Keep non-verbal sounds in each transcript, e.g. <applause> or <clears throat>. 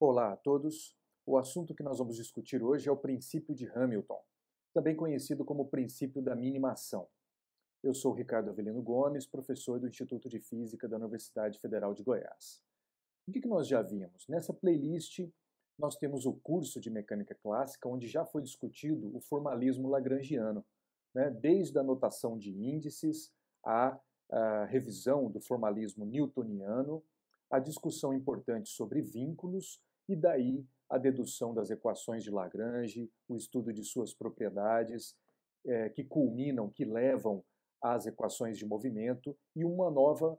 Olá a todos. O assunto que nós vamos discutir hoje é o princípio de Hamilton, também conhecido como o princípio da mínima ação. Eu sou Ricardo Avelino Gomes, professor do Instituto de Física da Universidade Federal de Goiás. O que nós já vimos? Nessa playlist, nós temos o curso de mecânica clássica, onde já foi discutido o formalismo lagrangiano, né? desde a notação de índices à revisão do formalismo newtoniano a discussão importante sobre vínculos e daí a dedução das equações de Lagrange, o estudo de suas propriedades, é, que culminam, que levam às equações de movimento e uma nova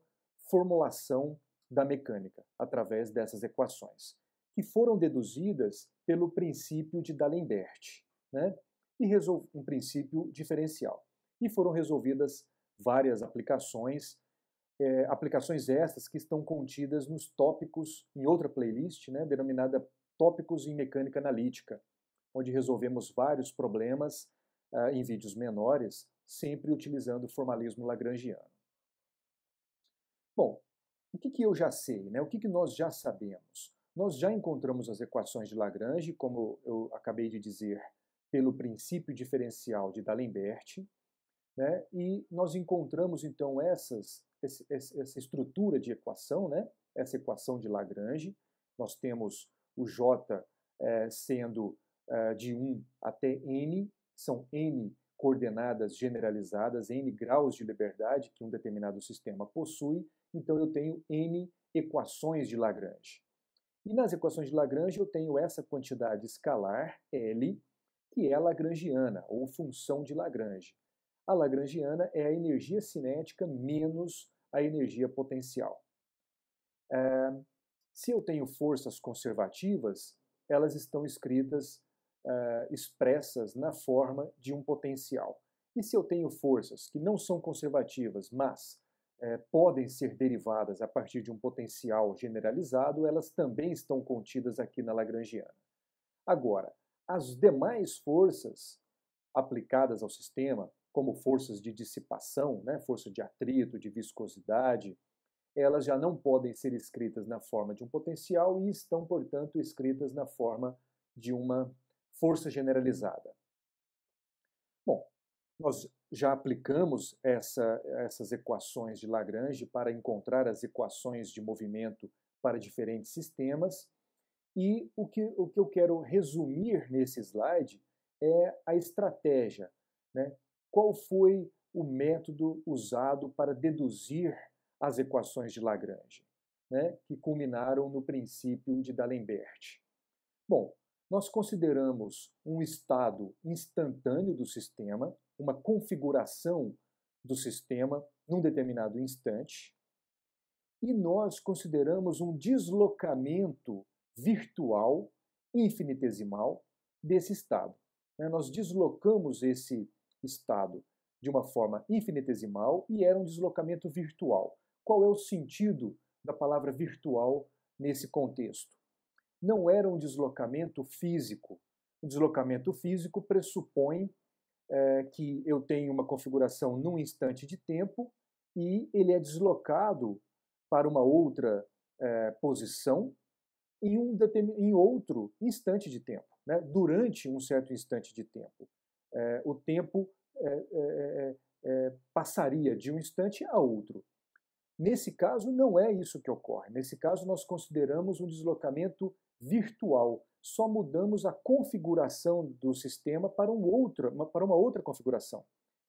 formulação da mecânica através dessas equações, que foram deduzidas pelo princípio de D'Alembert, né? e um princípio diferencial. E foram resolvidas várias aplicações é, aplicações estas que estão contidas nos tópicos em outra playlist, né, denominada Tópicos em Mecânica Analítica, onde resolvemos vários problemas ah, em vídeos menores, sempre utilizando o formalismo lagrangiano. Bom, o que, que eu já sei? Né? O que, que nós já sabemos? Nós já encontramos as equações de Lagrange, como eu acabei de dizer, pelo princípio diferencial de D'Alembert, né? E nós encontramos então essas, essa estrutura de equação, né? essa equação de Lagrange. Nós temos o J eh, sendo eh, de 1 até N, são N coordenadas generalizadas, N graus de liberdade que um determinado sistema possui. Então eu tenho N equações de Lagrange. E nas equações de Lagrange eu tenho essa quantidade escalar, L, que é lagrangiana, ou função de Lagrange. A lagrangiana é a energia cinética menos a energia potencial. É, se eu tenho forças conservativas, elas estão escritas, é, expressas na forma de um potencial. E se eu tenho forças que não são conservativas, mas é, podem ser derivadas a partir de um potencial generalizado, elas também estão contidas aqui na Lagrangiana. Agora, as demais forças aplicadas ao sistema, como forças de dissipação, né, força de atrito, de viscosidade, elas já não podem ser escritas na forma de um potencial e estão, portanto, escritas na forma de uma força generalizada. Bom, nós já aplicamos essa, essas equações de Lagrange para encontrar as equações de movimento para diferentes sistemas. E o que, o que eu quero resumir nesse slide é a estratégia. Né? qual foi o método usado para deduzir as equações de Lagrange, né, que culminaram no princípio de D'Alembert. Bom, nós consideramos um estado instantâneo do sistema, uma configuração do sistema num determinado instante, e nós consideramos um deslocamento virtual infinitesimal desse estado. Né. Nós deslocamos esse estado de uma forma infinitesimal e era um deslocamento virtual. Qual é o sentido da palavra virtual nesse contexto? Não era um deslocamento físico. O deslocamento físico pressupõe é, que eu tenho uma configuração num instante de tempo e ele é deslocado para uma outra é, posição em, um em outro instante de tempo, né? durante um certo instante de tempo é, o tempo é, é, é, é, passaria de um instante a outro. Nesse caso, não é isso que ocorre. Nesse caso, nós consideramos um deslocamento virtual. Só mudamos a configuração do sistema para, um outro, para uma outra configuração,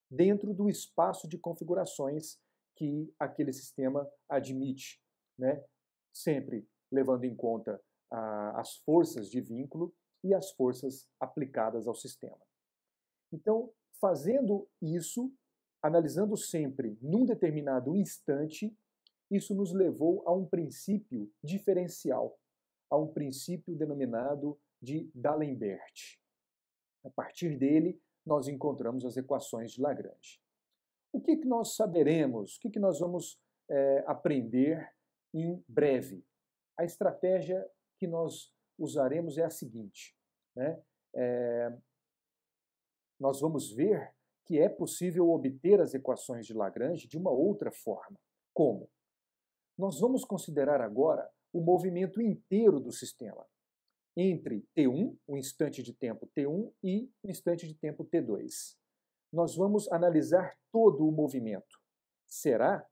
dentro do espaço de configurações que aquele sistema admite, né? sempre levando em conta ah, as forças de vínculo e as forças aplicadas ao sistema. Então, fazendo isso, analisando sempre num determinado instante, isso nos levou a um princípio diferencial, a um princípio denominado de D'Alembert. A partir dele, nós encontramos as equações de Lagrange. O que, que nós saberemos, o que, que nós vamos é, aprender em breve? A estratégia que nós usaremos é a seguinte: né? é, nós vamos ver que é possível obter as equações de Lagrange de uma outra forma. Como? Nós vamos considerar agora o movimento inteiro do sistema, entre T1, o instante de tempo T1, e o instante de tempo T2. Nós vamos analisar todo o movimento. Será,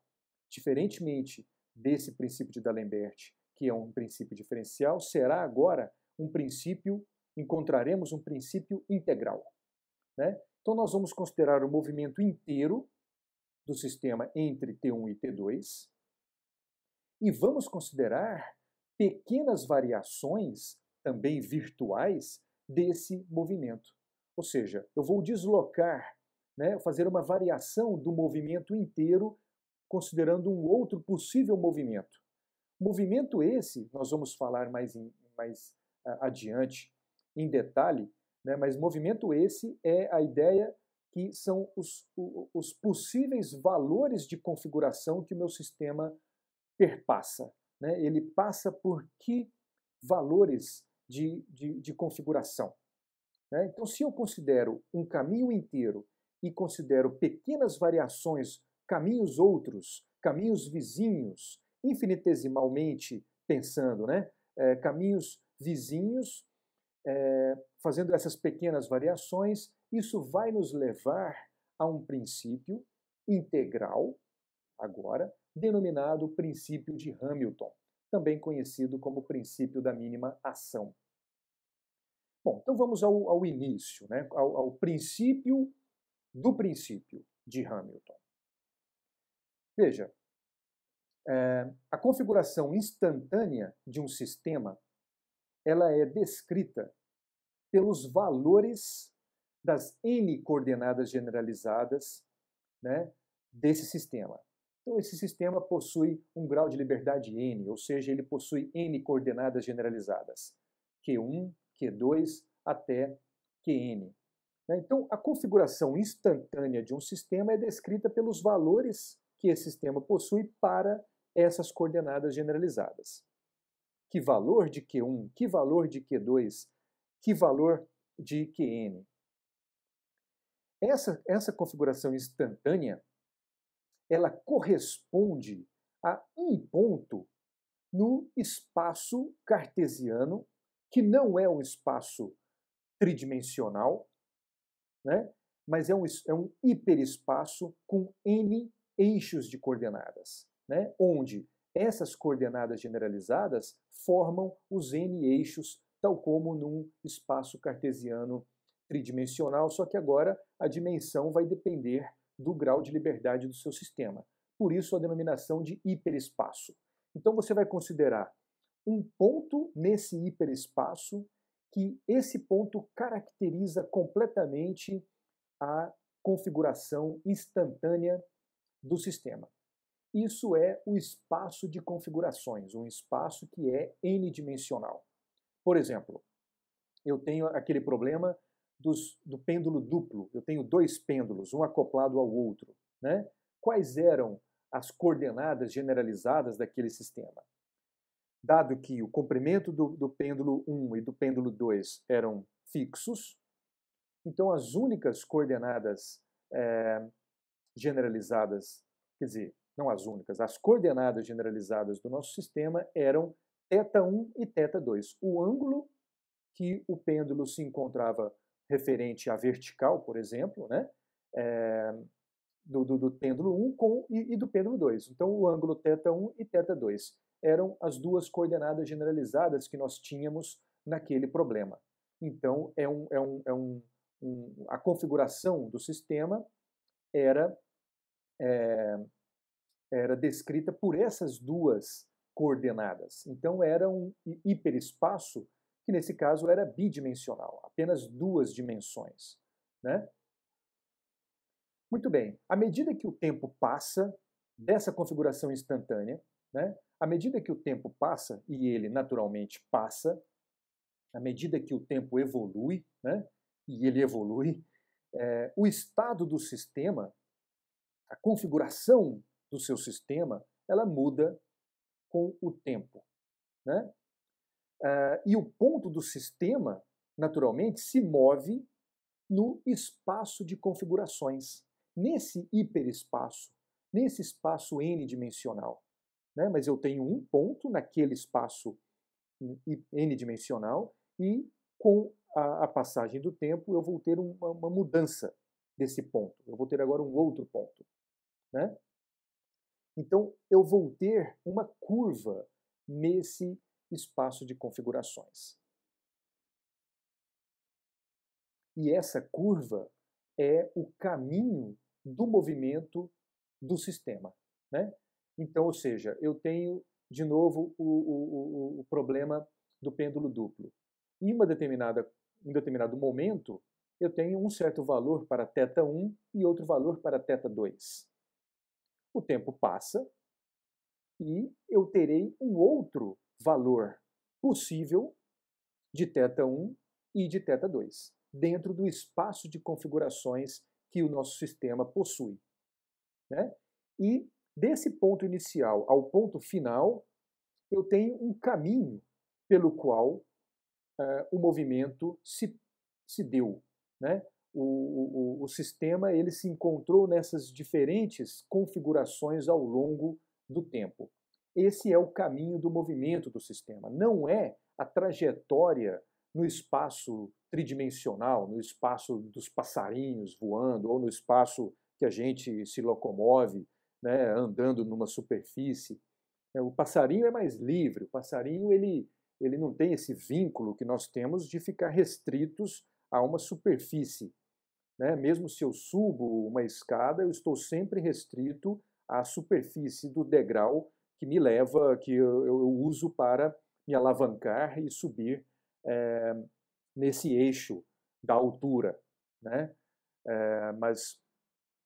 diferentemente desse princípio de D'Alembert, que é um princípio diferencial, será agora um princípio, encontraremos um princípio integral. Né? Então, nós vamos considerar o movimento inteiro do sistema entre T1 e T2 e vamos considerar pequenas variações, também virtuais, desse movimento. Ou seja, eu vou deslocar, né, fazer uma variação do movimento inteiro, considerando um outro possível movimento. Movimento esse, nós vamos falar mais, em, mais ah, adiante em detalhe, né? Mas movimento esse é a ideia que são os, os possíveis valores de configuração que o meu sistema perpassa. Né? Ele passa por que valores de, de, de configuração. Né? Então, se eu considero um caminho inteiro e considero pequenas variações, caminhos outros, caminhos vizinhos, infinitesimalmente pensando, né? É, caminhos vizinhos é, fazendo essas pequenas variações, isso vai nos levar a um princípio integral, agora, denominado princípio de Hamilton, também conhecido como princípio da mínima ação. Bom, então vamos ao, ao início, né? Ao, ao princípio do princípio de Hamilton. Veja, é, a configuração instantânea de um sistema ela é descrita pelos valores das n coordenadas generalizadas né, desse sistema. Então, esse sistema possui um grau de liberdade n, ou seja, ele possui n coordenadas generalizadas, q1, q2 até qn. Né. Então, a configuração instantânea de um sistema é descrita pelos valores que esse sistema possui para essas coordenadas generalizadas que valor de Q1, que valor de Q2, que valor de QN. Essa, essa configuração instantânea, ela corresponde a um ponto no espaço cartesiano, que não é um espaço tridimensional, né? mas é um, é um hiperespaço com N eixos de coordenadas, né? onde essas coordenadas generalizadas formam os n-eixos, tal como num espaço cartesiano tridimensional, só que agora a dimensão vai depender do grau de liberdade do seu sistema. Por isso a denominação de hiperespaço. Então você vai considerar um ponto nesse hiperespaço que esse ponto caracteriza completamente a configuração instantânea do sistema. Isso é o espaço de configurações, um espaço que é n-dimensional. Por exemplo, eu tenho aquele problema dos, do pêndulo duplo. Eu tenho dois pêndulos, um acoplado ao outro. Né? Quais eram as coordenadas generalizadas daquele sistema? Dado que o comprimento do, do pêndulo 1 e do pêndulo 2 eram fixos, então as únicas coordenadas é, generalizadas, quer dizer, não as únicas, as coordenadas generalizadas do nosso sistema eram θ1 e θ2. O ângulo que o pêndulo se encontrava referente à vertical, por exemplo, né? É, do, do, do, pêndulo 1 com, e, e, do pêndulo 2. Então, o ângulo θ1 e θ2 eram as duas coordenadas generalizadas que nós tínhamos naquele problema. Então, é um, é um, é um, um a configuração do sistema era é, era descrita por essas duas coordenadas. Então era um hiperespaço que nesse caso era bidimensional, apenas duas dimensões. Né? Muito bem, à medida que o tempo passa dessa configuração instantânea, né, à medida que o tempo passa, e ele naturalmente passa, à medida que o tempo evolui, né, e ele evolui, é, o estado do sistema, a configuração do seu sistema, ela muda com o tempo. Né? Uh, e o ponto do sistema, naturalmente, se move no espaço de configurações, nesse hiperespaço, nesse espaço n-dimensional. Né? Mas eu tenho um ponto naquele espaço n-dimensional e com a, a, passagem do tempo eu vou ter uma, uma, mudança desse ponto. Eu vou ter agora um outro ponto. Né? Então, eu vou ter uma curva nesse espaço de configurações. E essa curva é o caminho do movimento do sistema. Né? Então, ou seja, eu tenho, de novo, o, o, o problema do pêndulo duplo. Em, uma determinada, em um determinado momento, eu tenho um certo valor para θ1 e outro valor para θ2 o tempo passa e eu terei um outro valor possível de θ1 e de θ2, dentro do espaço de configurações que o nosso sistema possui. Né? E desse ponto inicial ao ponto final, eu tenho um caminho pelo qual uh, o movimento se, se deu. Né? o, o, o sistema ele se encontrou nessas diferentes configurações ao longo do tempo. Esse é o caminho do movimento do sistema, não é a trajetória no espaço tridimensional, no espaço dos passarinhos voando, ou no espaço que a gente se locomove, né, andando numa superfície. É, o passarinho é mais livre, o passarinho ele, ele não tem esse vínculo que nós temos de ficar restritos a uma superfície. Né? Mesmo se eu subo uma escada, eu estou sempre restrito à superfície do degrau que me leva, que eu, eu uso para me alavancar e subir é, nesse eixo da altura. Né? É, mas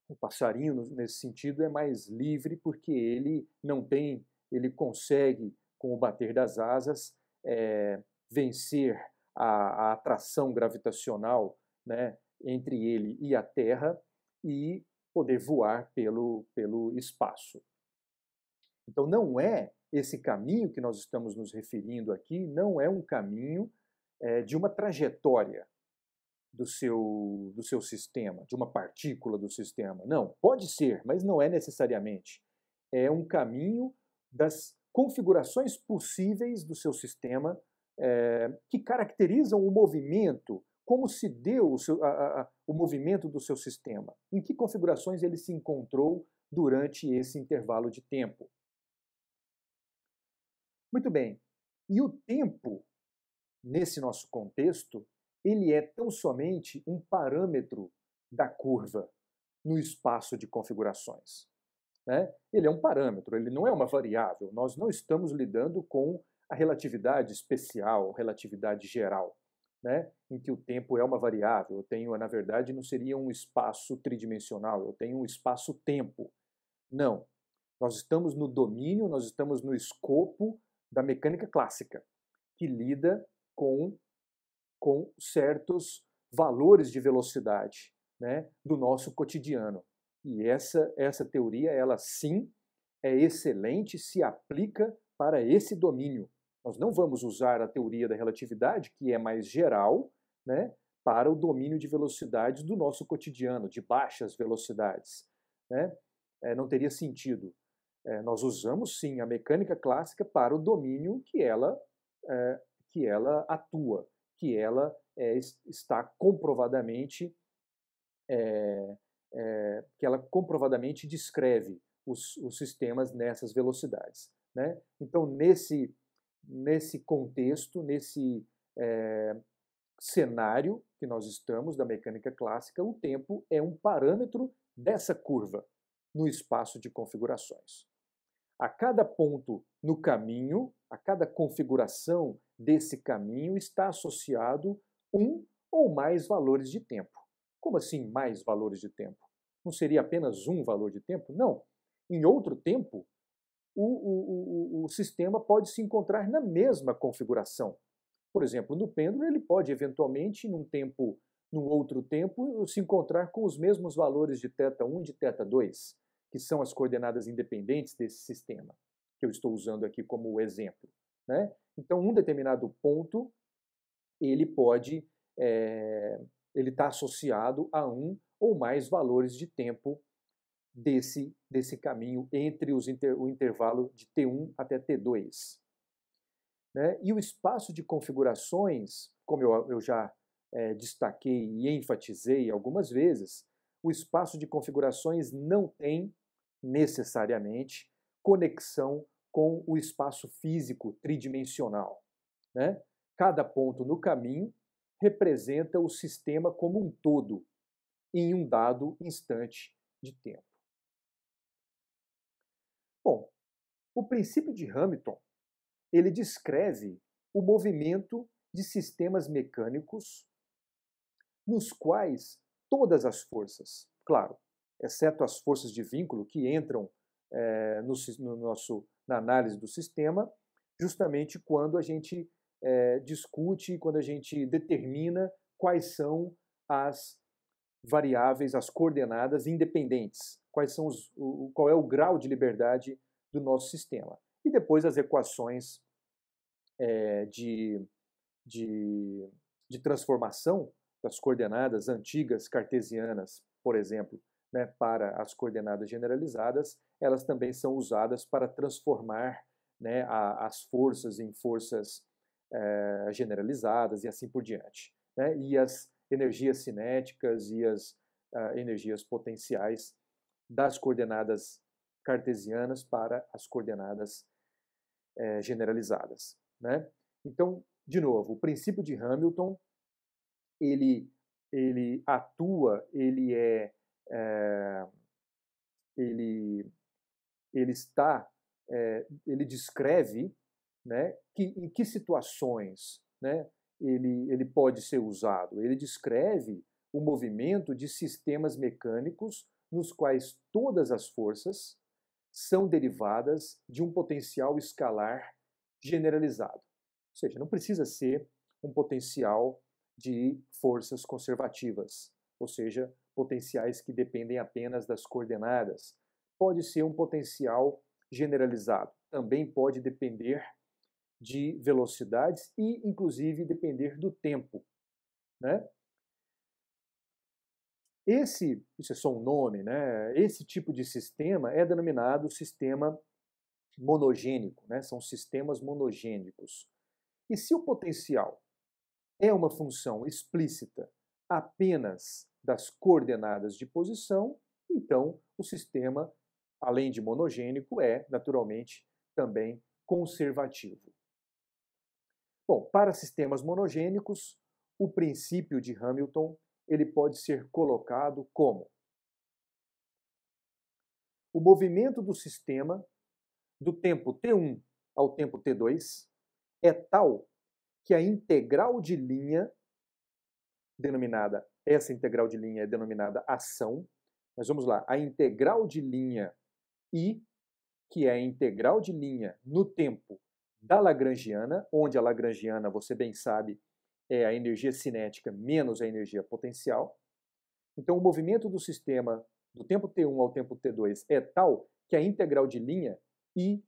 o passarinho, nesse sentido, é mais livre porque ele não tem, ele consegue, com o bater das asas, é, vencer a, a atração gravitacional, né? entre ele e a Terra e poder voar pelo, pelo espaço. Então, não é esse caminho que nós estamos nos referindo aqui, não é um caminho é, de uma trajetória do seu, do seu sistema, de uma partícula do sistema. Não, pode ser, mas não é necessariamente. É um caminho das configurações possíveis do seu sistema é, que caracterizam o movimento como se deu o, seu, a, a, o movimento do seu sistema, em que configurações ele se encontrou durante esse intervalo de tempo. Muito bem, e o tempo, nesse nosso contexto, ele é tão somente um parâmetro da curva no espaço de configurações. Né? Ele é um parâmetro, ele não é uma variável. Nós não estamos lidando com a relatividade especial, relatividade geral né, em que o tempo é uma variável. Eu tenho, na verdade, não seria um espaço tridimensional, eu tenho um espaço-tempo. Não. Nós estamos no domínio, nós estamos no escopo da mecânica clássica, que lida com, com certos valores de velocidade né, do nosso cotidiano. E essa, essa teoria, ela sim, é excelente, se aplica para esse domínio. Nós não vamos usar a teoria da relatividade, que é mais geral, né, para o domínio de velocidades do nosso cotidiano, de baixas velocidades. Né? É, não teria sentido. É, nós usamos sim a mecânica clássica para o domínio que ela, é, que ela atua, que ela é, está comprovadamente é, é, que ela comprovadamente descreve os, os sistemas nessas velocidades. Né? Então, nesse, nesse contexto, nesse é, cenário que nós estamos da mecânica clássica, o tempo é um parâmetro dessa curva no espaço de configurações. A cada ponto no caminho, a cada configuração desse caminho está associado um ou mais valores de tempo. Como assim mais valores de tempo? Não seria apenas um valor de tempo? Não. Em outro tempo, o, o, o, sistema pode se encontrar na mesma configuração. Por exemplo, no pêndulo ele pode eventualmente, num tempo, num outro tempo, se encontrar com os mesmos valores de θ1 e de θ2, que são as coordenadas independentes desse sistema, que eu estou usando aqui como exemplo. Né? Então, um determinado ponto ele pode é, ele está associado a um ou mais valores de tempo desse, desse caminho entre os inter, o intervalo de T1 até T2. Né? E o espaço de configurações, como eu, eu já é, destaquei e enfatizei algumas vezes, o espaço de configurações não tem necessariamente conexão com o espaço físico tridimensional. Né? Cada ponto no caminho representa o sistema como um todo em um dado instante de tempo. O princípio de Hamilton ele descreve o movimento de sistemas mecânicos nos quais todas as forças, claro, exceto as forças de vínculo que entram é, no, no, nosso, na análise do sistema, justamente quando a gente é, discute, quando a gente determina quais são as variáveis, as coordenadas independentes, quais são os, o, qual é o grau de liberdade do nosso sistema. E depois as equações é, de, de, de transformação das coordenadas antigas cartesianas, por exemplo, né, para as coordenadas generalizadas, elas também são usadas para transformar né, a, as forças em forças é, generalizadas e assim por diante. Né? E as energias cinéticas e as ah, energias potenciais das coordenadas cartesianas para as coordenadas é, generalizadas. Né? Então, de novo, o princípio de Hamilton ele, ele atua, ele é, é ele, ele está, é, ele descreve né, que, em que situações né, ele, ele pode ser usado. Ele descreve o movimento de sistemas mecânicos nos quais todas as forças são derivadas de um potencial escalar generalizado. Ou seja, não precisa ser um potencial de forças conservativas, ou seja, potenciais que dependem apenas das coordenadas. Pode ser um potencial generalizado, também pode depender de velocidades e, inclusive, depender do tempo. Né? Esse, isso é só um nome, né? Esse tipo de sistema é denominado sistema monogênico, né? São sistemas monogênicos. E se o potencial é uma função explícita apenas das coordenadas de posição, então o sistema, além de monogênico, é naturalmente também conservativo. Bom, para sistemas monogênicos, o princípio de Hamilton ele pode ser colocado como o movimento do sistema do tempo t1 ao tempo t2 é tal que a integral de linha denominada essa integral de linha é denominada ação, mas vamos lá, a integral de linha i que é a integral de linha no tempo da lagrangiana, onde a lagrangiana, você bem sabe, é a energia cinética menos a energia potencial. Então, o movimento do sistema do tempo T1 ao tempo T2 é tal que a integral de linha I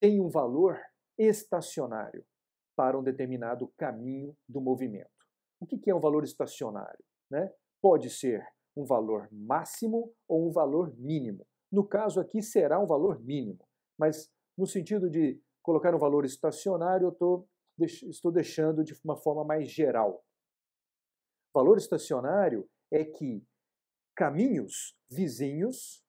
tem um valor estacionário para um determinado caminho do movimento. O que é um valor estacionário? Né? Pode ser um valor máximo ou um valor mínimo. No caso aqui, será um valor mínimo, mas no sentido de colocar um valor estacionário, eu estou estou deixando de uma forma mais geral. Valor estacionário é que caminhos vizinhos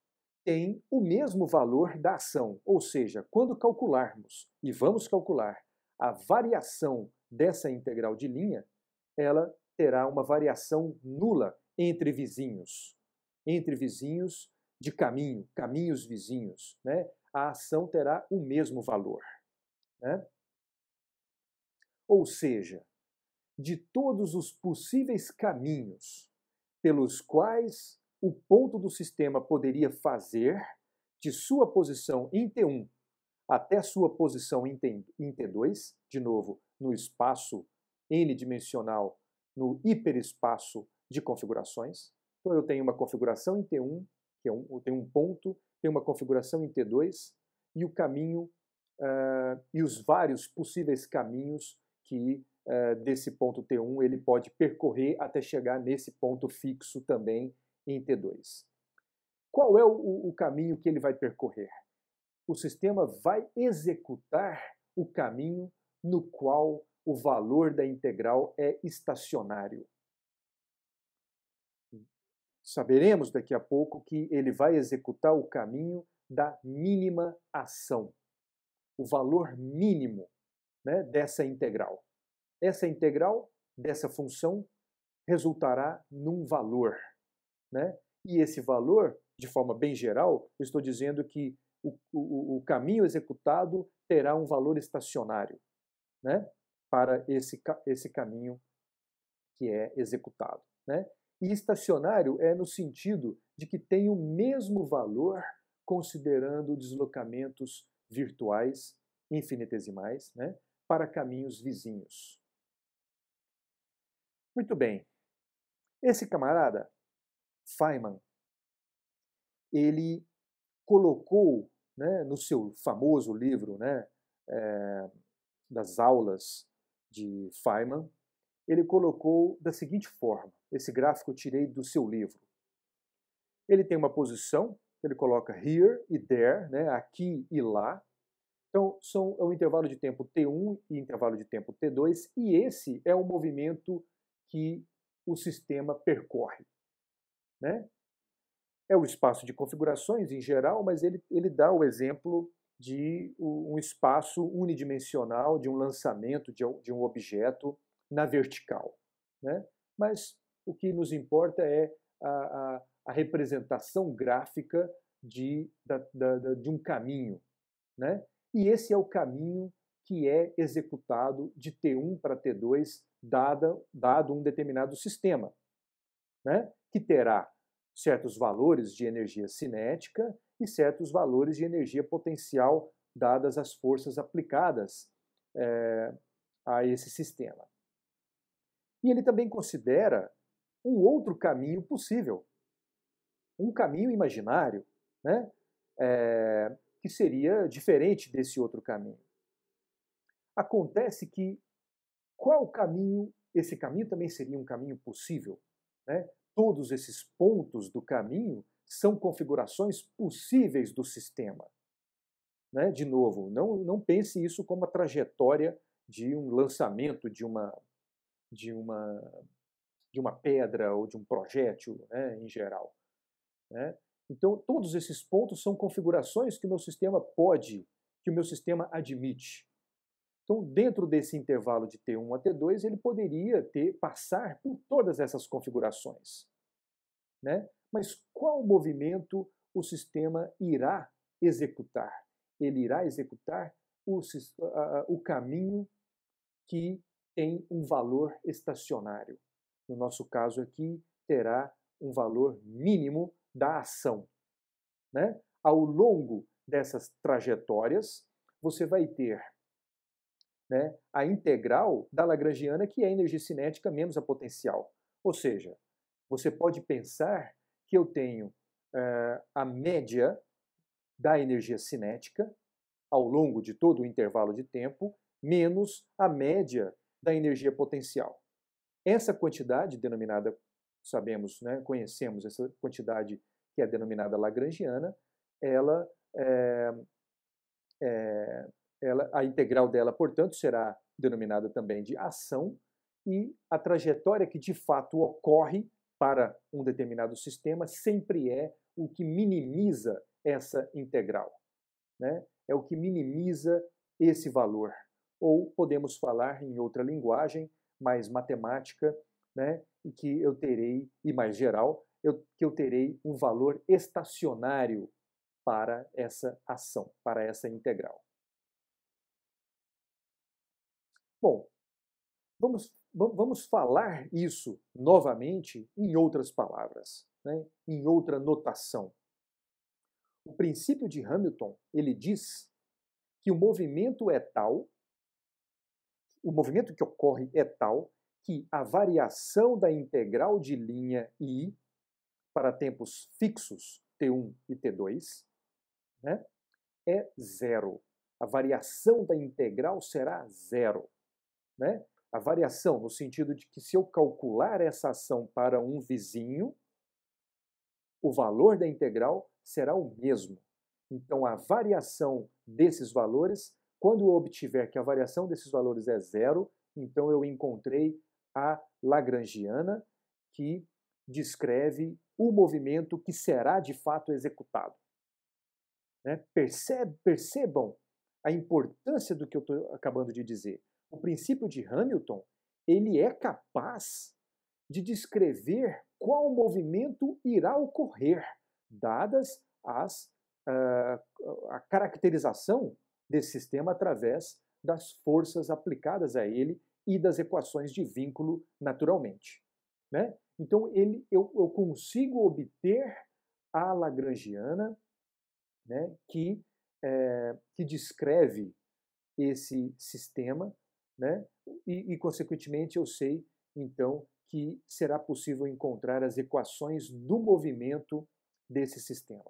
têm o mesmo valor da ação, ou seja, quando calcularmos, e vamos calcular, a variação dessa integral de linha, ela terá uma variação nula entre vizinhos, entre vizinhos de caminho, caminhos vizinhos, né? a ação terá o mesmo valor. Né? Ou seja, de todos os possíveis caminhos pelos quais o ponto do sistema poderia fazer de sua posição em T1 até sua posição em T2, de novo, no espaço n-dimensional, no hiperespaço de configurações. Então eu tenho uma configuração em T1, que é um, eu tenho um ponto, tenho uma configuração em T2 e o caminho uh, e os vários possíveis caminhos que uh, desse ponto T1 ele pode percorrer até chegar nesse ponto fixo também em T2. Qual é o, o caminho que ele vai percorrer? O sistema vai executar o caminho no qual o valor da integral é estacionário saberemos daqui a pouco que ele vai executar o caminho da mínima ação. O valor mínimo né, dessa integral. Essa integral dessa função resultará num valor. Né? E esse valor, de forma bem geral, eu estou dizendo que o, o, o caminho executado terá um valor estacionário né? para esse, esse caminho que é executado. Né? E estacionário é no sentido de que tem o mesmo valor considerando deslocamentos virtuais infinitesimais né, para caminhos vizinhos. Muito bem. Esse camarada, Feynman, ele colocou né, no seu famoso livro né, é, das aulas de Feynman, ele colocou da seguinte forma: esse gráfico eu tirei do seu livro. Ele tem uma posição, ele coloca here e there, né, aqui e lá, então, são, é o intervalo de tempo T1 e intervalo de tempo T2, e esse é o movimento que o sistema percorre. Né? É o espaço de configurações em geral, mas ele, ele dá o exemplo de um espaço unidimensional, de um lançamento de um, de um objeto na vertical. Né? Mas o que nos importa é a, a, a representação gráfica de, da, da, de um caminho. Né? E esse é o caminho que é executado de T1 para T2, dada, dado um determinado sistema, né? que terá certos valores de energia cinética e certos valores de energia potencial, dadas as forças aplicadas é, a esse sistema. E ele também considera um outro caminho possível, um caminho imaginário, né? É, que seria diferente desse outro caminho. Acontece que qual caminho, esse caminho também seria um caminho possível. Né? Todos esses pontos do caminho são configurações possíveis do sistema. Né? De novo, não, não pense isso como a trajetória de um lançamento de uma, de uma, de uma pedra ou de um projétil né? em geral. Né? Então, todos esses pontos são configurações que o meu sistema pode, que o meu sistema admite. Então, dentro desse intervalo de T1 a T2, ele poderia ter passar por todas essas configurações. Né? Mas qual movimento o sistema irá executar? Ele irá executar o, o caminho que tem um valor estacionário. No nosso caso aqui, terá um valor mínimo da ação. Né? Ao longo dessas trajetórias, você vai ter né, a integral da Lagrangiana, que é a energia cinética menos a potencial. Ou seja, você pode pensar que eu tenho uh, a média da energia cinética ao longo de todo o intervalo de tempo, menos a média da energia potencial. Essa quantidade, denominada sabemos, né, conhecemos essa quantidade que é denominada lagrangiana, ela, é, é, ela, a integral dela, portanto, será denominada também de ação e a trajetória que de fato ocorre para um determinado sistema sempre é o que minimiza essa integral, né? É o que minimiza esse valor. Ou podemos falar em outra linguagem mais matemática, né? E que eu terei, e mais geral, eu, que eu terei um valor estacionário para essa ação, para essa integral. Bom, vamos, vamos falar isso novamente em outras palavras, né? em outra notação. O princípio de Hamilton, ele diz que o movimento é tal, o movimento que ocorre é tal que a variação da integral de linha i para tempos fixos t1 e t2 né, é zero. A variação da integral será zero. Né? A variação no sentido de que se eu calcular essa ação para um vizinho, o valor da integral será o mesmo. Então, a variação desses valores, quando eu obtiver que a variação desses valores é zero, então eu encontrei a lagrangiana, que descreve o movimento que será de fato executado. Né? percebam a importância do que eu estou acabando de dizer. O princípio de Hamilton ele é capaz de descrever qual movimento irá ocorrer, dadas as, uh, a caracterização desse sistema através das forças aplicadas a ele e das equações de vínculo naturalmente. Né? Então ele, eu, eu consigo obter a Lagrangiana né, que, é, que descreve esse sistema né, e, e, consequentemente, eu sei então que será possível encontrar as equações do movimento desse sistema.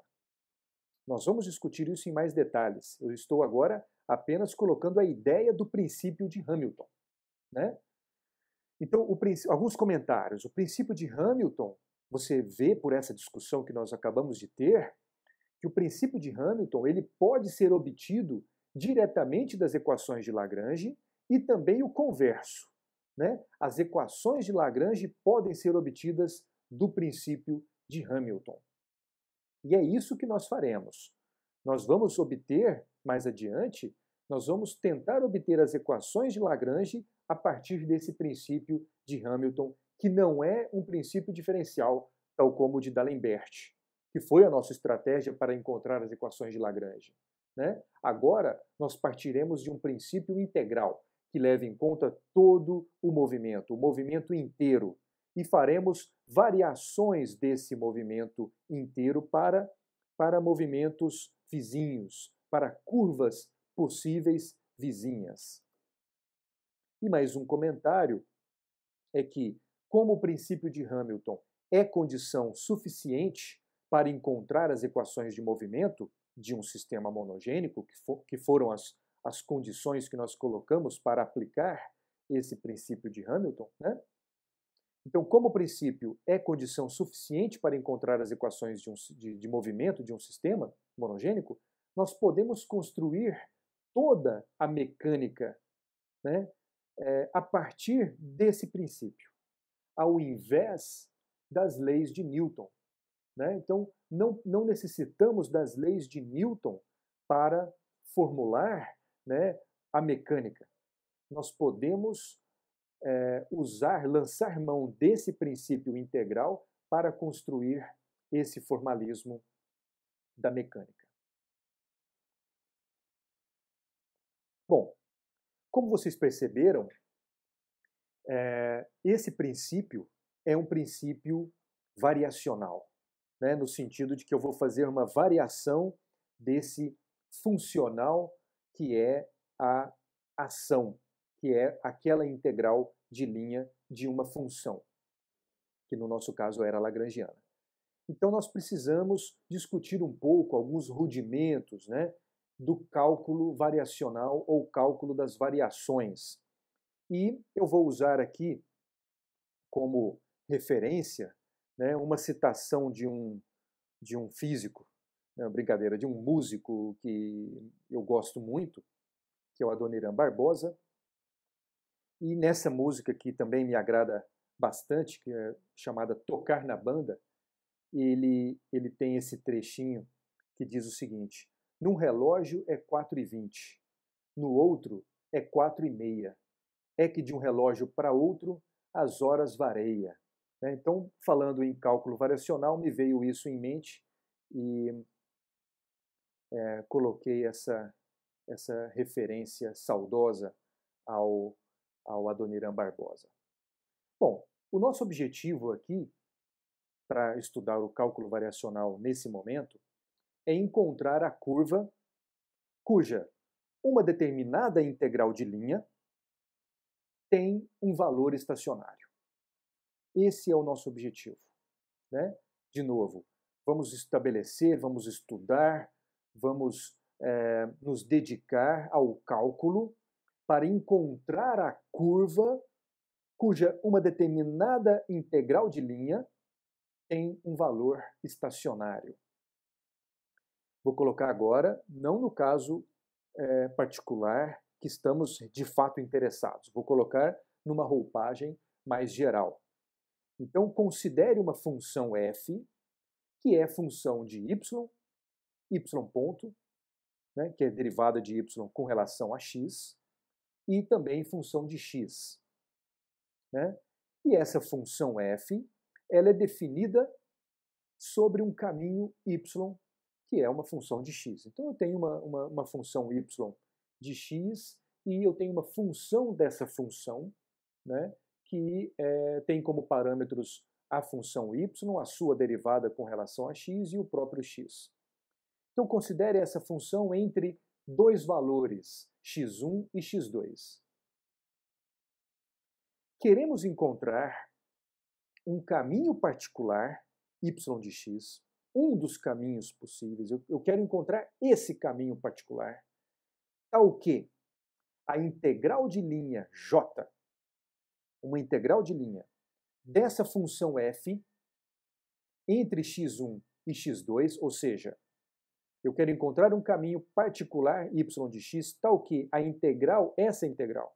Nós vamos discutir isso em mais detalhes. Eu estou agora apenas colocando a ideia do princípio de Hamilton. Né? Então, o, alguns comentários. O princípio de Hamilton, você vê por essa discussão que nós acabamos de ter, que o princípio de Hamilton ele pode ser obtido diretamente das equações de Lagrange e também o converso. Né? As equações de Lagrange podem ser obtidas do princípio de Hamilton. E é isso que nós faremos. Nós vamos obter, mais adiante, nós vamos tentar obter as equações de Lagrange a partir desse princípio de Hamilton, que não é um princípio diferencial, tal como o de D'Alembert, que foi a nossa estratégia para encontrar as equações de Lagrange. Né? Agora, nós partiremos de um princípio integral, que leva em conta todo o movimento, o movimento inteiro, e faremos variações desse movimento inteiro para, para movimentos vizinhos, para curvas possíveis vizinhas. E mais um comentário é que, como o princípio de Hamilton é condição suficiente para encontrar as equações de movimento de um sistema monogênico, que, for, que foram as, as condições que nós colocamos para aplicar esse princípio de Hamilton, né? Então, como o princípio é condição suficiente para encontrar as equações de, um, de, de movimento de um sistema monogênico, nós podemos construir toda a mecânica né, é, a partir desse princípio, ao invés das leis de Newton. Né? Então, não, não necessitamos das leis de Newton para formular né, a mecânica. Nós podemos é, usar, lançar mão desse princípio integral para construir esse formalismo da mecânica. Bom, como vocês perceberam, é, esse princípio é um princípio variacional, né, no sentido de que eu vou fazer uma variação desse funcional que é a ação, que é aquela integral de linha de uma função, que no nosso caso era lagrangiana. Então nós precisamos discutir um pouco alguns rudimentos, né, do cálculo variacional ou cálculo das variações. E eu vou usar aqui como referência né, uma citação de um, de um físico, né, brincadeira, de um músico que eu gosto muito, que é o Adoniran Barbosa. E nessa música que também me agrada bastante, que é chamada Tocar na Banda, ele, ele tem esse trechinho que diz o seguinte: num relógio é 4 e 20, no outro é 4 e meia. É que de um relógio para outro as horas varia. Né? Então, falando em cálculo variacional, me veio isso em mente e é, coloquei essa, essa referência saudosa ao, ao Adoniran Barbosa. Bom, o nosso objetivo aqui para estudar o cálculo variacional nesse momento é encontrar a curva cuja uma determinada integral de linha tem um valor estacionário. Esse é o nosso objetivo. Né? De novo, vamos estabelecer, vamos estudar, vamos é, nos dedicar ao cálculo para encontrar a curva cuja uma determinada integral de linha tem um valor estacionário. Vou colocar agora, não no caso é, particular que estamos de fato interessados, vou colocar numa roupagem mais geral. Então, considere uma função f, que é função de y, y ponto, né, que é derivada de y com relação a x, e também função de x. Né? E essa função f ela é definida sobre um caminho y que é uma função de x. Então eu tenho uma, uma, uma função y de x e eu tenho uma função dessa função, né, que é, tem como parâmetros a função y, a sua derivada com relação a x e o próprio x. Então considere essa função entre dois valores, x1 e x2. Queremos encontrar um caminho particular, y de x, um dos caminhos possíveis. Eu, eu quero encontrar esse caminho particular. Tal tá que a integral de linha J, uma integral de linha dessa função f entre x1 e x2, ou seja, eu quero encontrar um caminho particular y de x tal tá que a integral, essa integral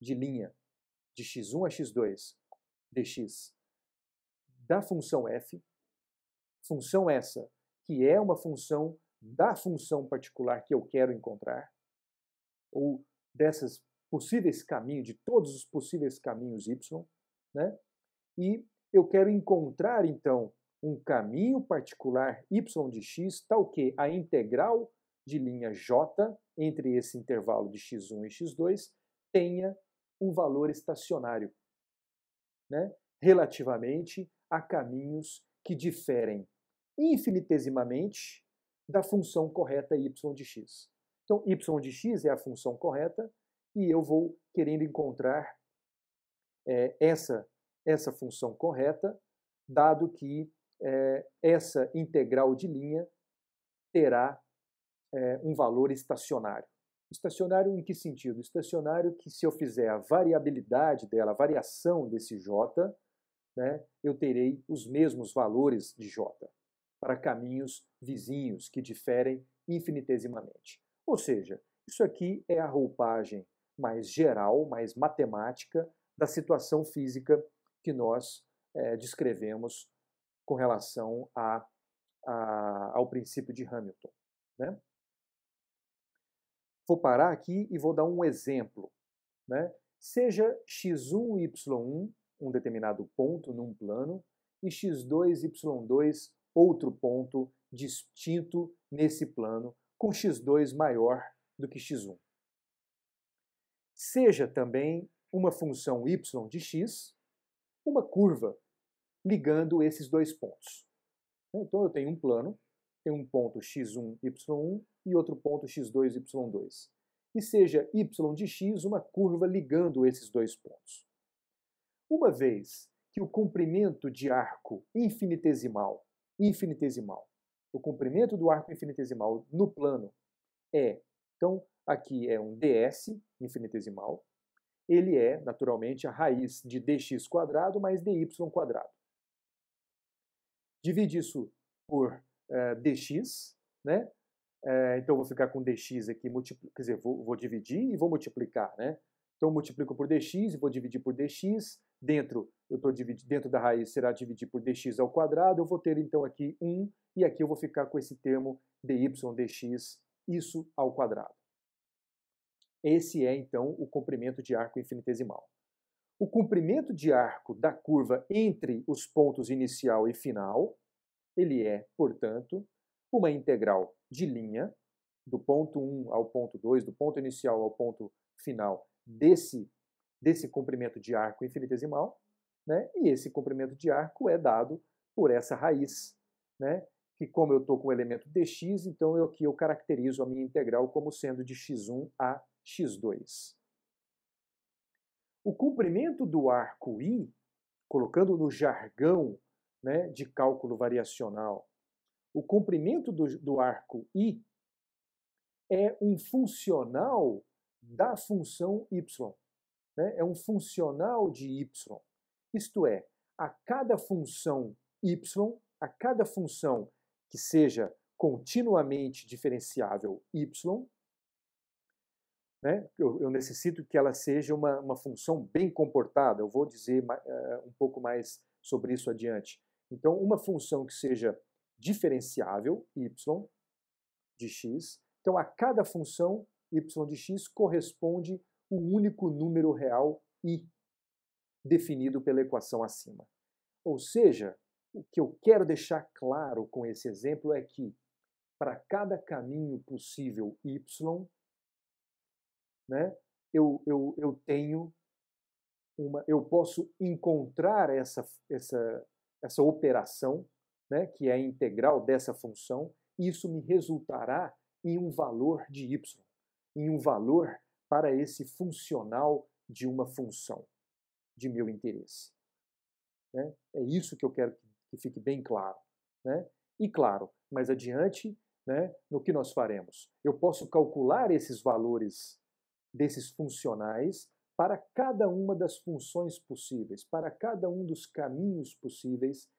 de linha de x1 a x2 dx da função f Função essa que é uma função da função particular que eu quero encontrar, ou dessas possíveis caminhos, de todos os possíveis caminhos y, né? E eu quero encontrar então um caminho particular y de x tal que a integral de linha j entre esse intervalo de x1 e x2 tenha um valor estacionário, né? relativamente a caminhos que diferem infinitesimamente da função correta y de x. Então, y de x é a função correta e eu vou querendo encontrar é, essa, essa função correta, dado que é, essa integral de linha terá é, um valor estacionário. Estacionário em que sentido? Estacionário que se eu fizer a variabilidade dela, a variação desse j, né, eu terei os mesmos valores de j para caminhos vizinhos que diferem infinitesimamente. Ou seja, isso aqui é a roupagem mais geral, mais matemática da situação física que nós é, descrevemos com relação a, a, ao princípio de Hamilton. Né? Vou parar aqui e vou dar um exemplo. Né? Seja x1, y1, um determinado ponto num plano, e x2, y2, outro ponto distinto nesse plano, com x2 maior do que x1. Seja também uma função y de x, uma curva ligando esses dois pontos. Né, então eu tenho um plano, tem um ponto x1, y1 e outro ponto x2, y2. E seja y de x uma curva ligando esses dois pontos. Uma vez que o comprimento de arco infinitesimal infinitesimal. O comprimento do arco infinitesimal no plano é, então, aqui é um ds infinitesimal. Ele é, naturalmente, a raiz de dx quadrado mais dy quadrado. Divide isso por uh, dx, né? Uh, então, vou ficar com dx aqui, quer dizer, vou, vou dividir e vou multiplicar, né? Então eu multiplico por dx e vou dividir por dx. Dentro, eu tô dividindo, dentro da raiz será dividir por dx ao quadrado. Eu vou ter então aqui 1 e aqui eu vou ficar com esse termo dy dx, isso ao quadrado. Esse é então o comprimento de arco infinitesimal. O comprimento de arco da curva entre os pontos inicial e final, ele é, portanto, uma integral de linha do ponto 1 ao ponto 2, do ponto inicial ao ponto final desse, desse comprimento de arco infinitesimal, né? e esse comprimento de arco é dado por essa raiz, né? que como eu estou com o elemento dx, então eu, aqui eu caracterizo a minha integral como sendo de x1 a x2. O comprimento do arco i, colocando no jargão né, de cálculo variacional, o comprimento do, do arco i é um funcional da função y. Né? É um funcional de y. Isto é, a cada função y, a cada função que seja continuamente diferenciável y, né? eu, eu, necessito que ela seja uma, uma função bem comportada. Eu vou dizer uh, um pouco mais sobre isso adiante. Então, uma função que seja diferenciável, y, de x. Então, a cada função y de x corresponde o único número real i, definido pela equação acima. Ou seja, o que eu quero deixar claro com esse exemplo é que, para cada caminho possível y, né, eu, eu, eu tenho uma, eu posso encontrar essa, essa, essa operação, né, que é a integral dessa função, e isso me resultará em um valor de y em um valor para esse funcional de uma função de meu interesse. Né? É isso que eu quero que fique bem claro. Né? E claro, mais adiante, né, no que nós faremos? Eu posso calcular esses valores desses funcionais para cada uma das funções possíveis, para cada um dos caminhos possíveis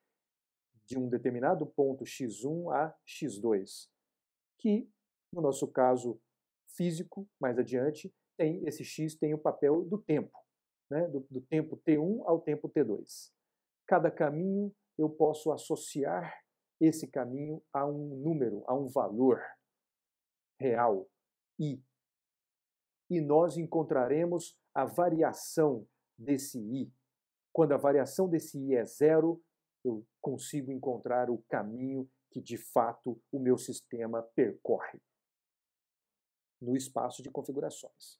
de um determinado ponto x1 a x2, que, no nosso caso, físico, mais adiante, tem esse x tem o papel do tempo, né? do, do tempo t1 ao tempo t2. Cada caminho eu posso associar esse caminho a um número, a um valor real, i. E nós encontraremos a variação desse i. Quando a variação desse i é zero, eu consigo encontrar o caminho que de fato o meu sistema percorre no espaço de configurações.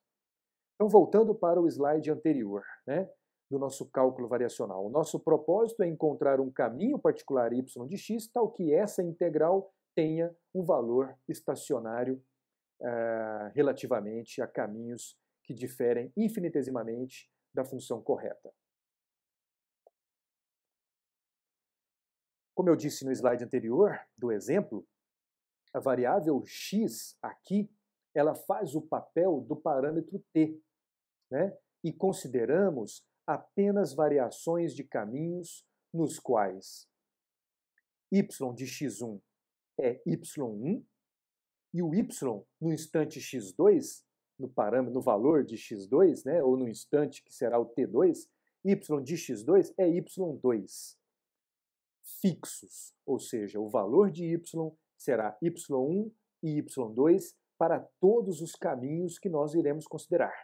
Então, voltando para o slide anterior, né, do nosso cálculo variacional. O nosso propósito é encontrar um caminho particular y de x tal que essa integral tenha um valor estacionário uh, relativamente a caminhos que diferem infinitesimamente da função correta. Como eu disse no slide anterior do exemplo, a variável x aqui ela faz o papel do parâmetro t, né? e consideramos apenas variações de caminhos nos quais y de x1 é y1 e o y no instante x2, no parâmetro, no valor de x2, né, ou no instante que será o t2, y de x2 é y2 fixos, ou seja, o valor de y será y1 e y2 para todos os caminhos que nós iremos considerar.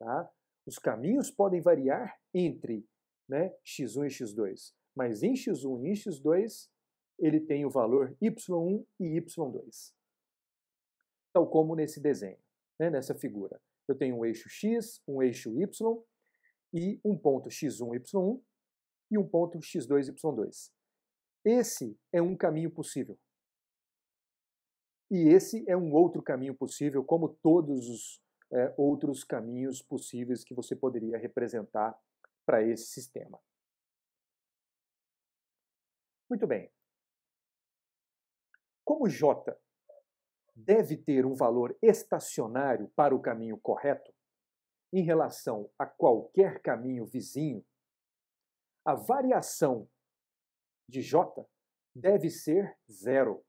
Tá? Os caminhos podem variar entre né, x1 e x2, mas em x1 e em x2 ele tem o valor y1 e y2, tal como nesse desenho, né, nessa figura. Eu tenho um eixo x, um eixo y e um ponto x1, y1 e um ponto x2, y2. Esse é um caminho possível. E esse é um outro caminho possível, como todos os é, outros caminhos possíveis que você poderia representar para esse sistema. Muito bem. Como J deve ter um valor estacionário para o caminho correto, em relação a qualquer caminho vizinho, a variação de J deve ser zero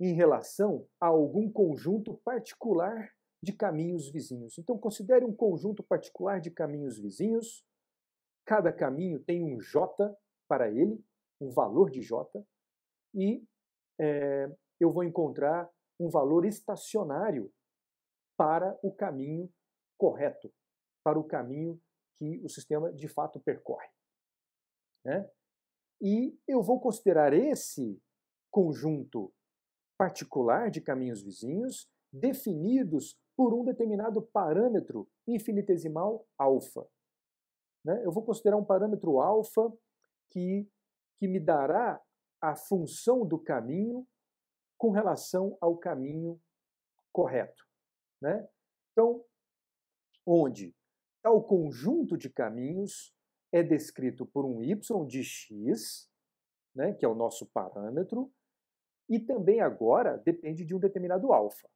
em relação a algum conjunto particular de caminhos vizinhos. Então, considere um conjunto particular de caminhos vizinhos. Cada caminho tem um J para ele, um valor de J, e é, eu vou encontrar um valor estacionário para o caminho correto, para o caminho que o sistema de fato percorre. Né? E eu vou considerar esse conjunto particular de caminhos vizinhos definidos por um determinado parâmetro infinitesimal alfa. Né? Eu vou considerar um parâmetro alfa que, que me dará a função do caminho com relação ao caminho correto. Né? Então, onde tal conjunto de caminhos é descrito por um y de x, né, que é o nosso parâmetro, e também agora depende de um determinado alfa.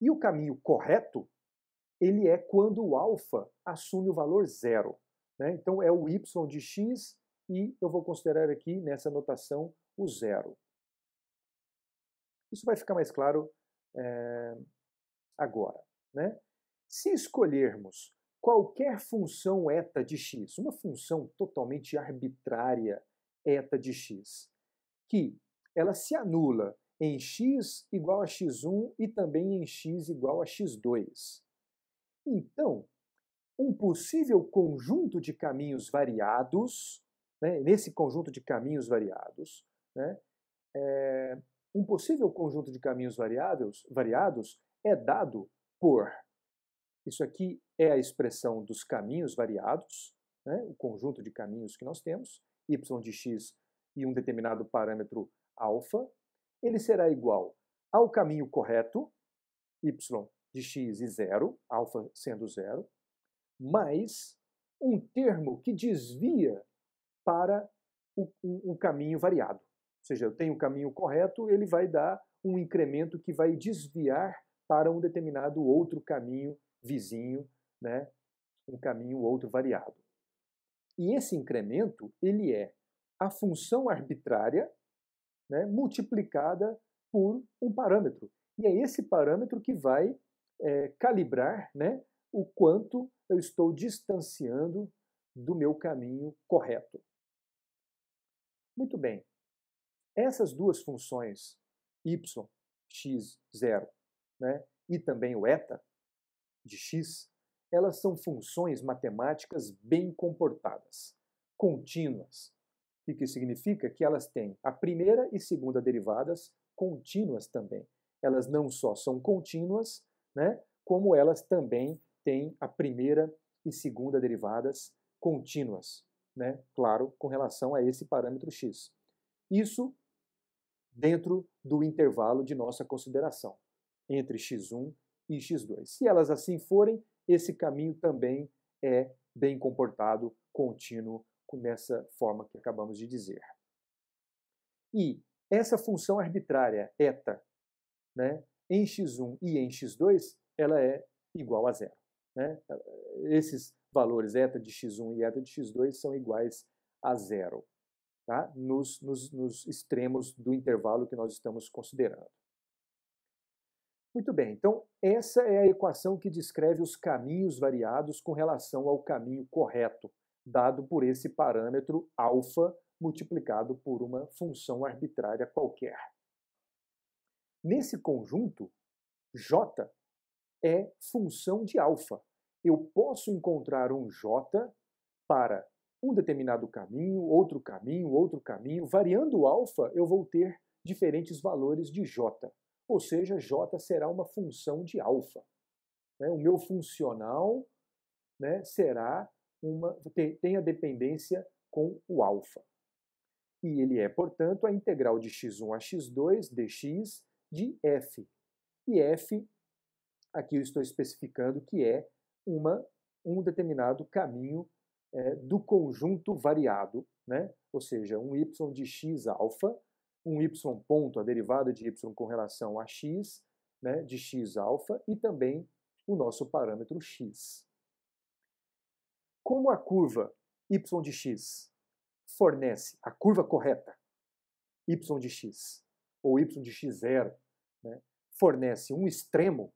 E o caminho correto, ele é quando o alfa assume o valor zero. Né? Então é o y de x e eu vou considerar aqui nessa notação o zero. Isso vai ficar mais claro é, agora. Né? Se escolhermos qualquer função eta de x, uma função totalmente arbitrária eta de x, que ela se anula em x igual a x1 e também em x igual a x2. Então, um possível conjunto de caminhos variados, né, nesse conjunto de caminhos variados, né, é, um possível conjunto de caminhos variáveis, variados é dado por. Isso aqui é a expressão dos caminhos variados, né, o conjunto de caminhos que nós temos, y de x e um determinado parâmetro alfa, ele será igual ao caminho correto, y de x e zero, alfa sendo zero, mais um termo que desvia para o, um, um caminho variado. Ou seja, eu tenho o um caminho correto, ele vai dar um incremento que vai desviar para um determinado outro caminho vizinho, né? um caminho outro variado. E esse incremento, ele é a função arbitrária né, multiplicada por um parâmetro. E é esse parâmetro que vai é, calibrar né, o quanto eu estou distanciando do meu caminho correto. Muito bem. Essas duas funções, y, x, zero né, e também o eta, de x, elas são funções matemáticas bem comportadas, contínuas, o que significa que elas têm a primeira e segunda derivadas contínuas também. Elas não só são contínuas, né, como elas também têm a primeira e segunda derivadas contínuas, né, claro, com relação a esse parâmetro x. Isso dentro do intervalo de nossa consideração, entre x1 e x2. Se elas assim forem, esse caminho também é bem comportado, contínuo nessa dessa forma que acabamos de dizer. E essa função arbitrária eta né, em x1 e em x2 ela é igual a zero. Né? Esses valores eta de x1 e eta de x2 são iguais a zero tá? nos, nos, nos extremos do intervalo que nós estamos considerando. Muito bem, então essa é a equação que descreve os caminhos variados com relação ao caminho correto dado por esse parâmetro alfa multiplicado por uma função arbitrária qualquer. Nesse conjunto, j é função de alfa. Eu posso encontrar um j para um determinado caminho, outro caminho, outro caminho. Variando o alfa, eu vou ter diferentes valores de j. Ou seja, j será uma função de alfa. Né? O meu funcional né, será uma, a dependência com o alfa. E ele é, portanto, a integral de x1 a x2 dx de f. E f, aqui eu estou especificando que é uma, um determinado caminho é, do conjunto variado, né? ou seja, um y de x alfa, um y ponto, a derivada de y com relação a x, né, de x alfa, e também o nosso parâmetro x. Como a curva y de x fornece a curva correta, y de x, ou y de x0, né, fornece um extremo,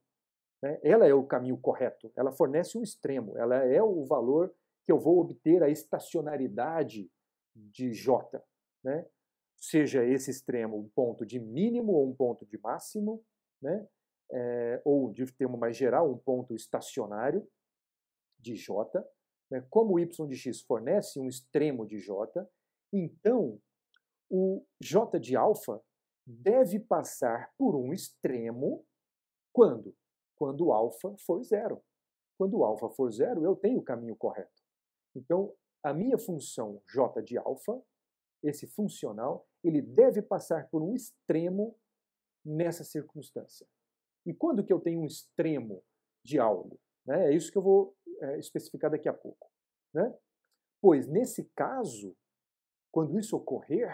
né, ela é o caminho correto, ela fornece um extremo, ela é o valor que eu vou obter a estacionaridade de j, né, seja esse extremo um ponto de mínimo ou um ponto de máximo, né, é, ou, de termo mais geral, um ponto estacionário de j, né? Como o y de x fornece um extremo de j, então o j de alfa deve passar por um extremo quando? Quando alfa for zero. Quando alfa for zero, eu tenho o caminho correto. Então, a minha função j de alfa, esse funcional, ele deve passar por um extremo nessa circunstância. E quando que eu tenho um extremo de algo? Né? É isso que eu vou é, especificar daqui a pouco. Né? Pois, nesse caso, quando isso ocorrer,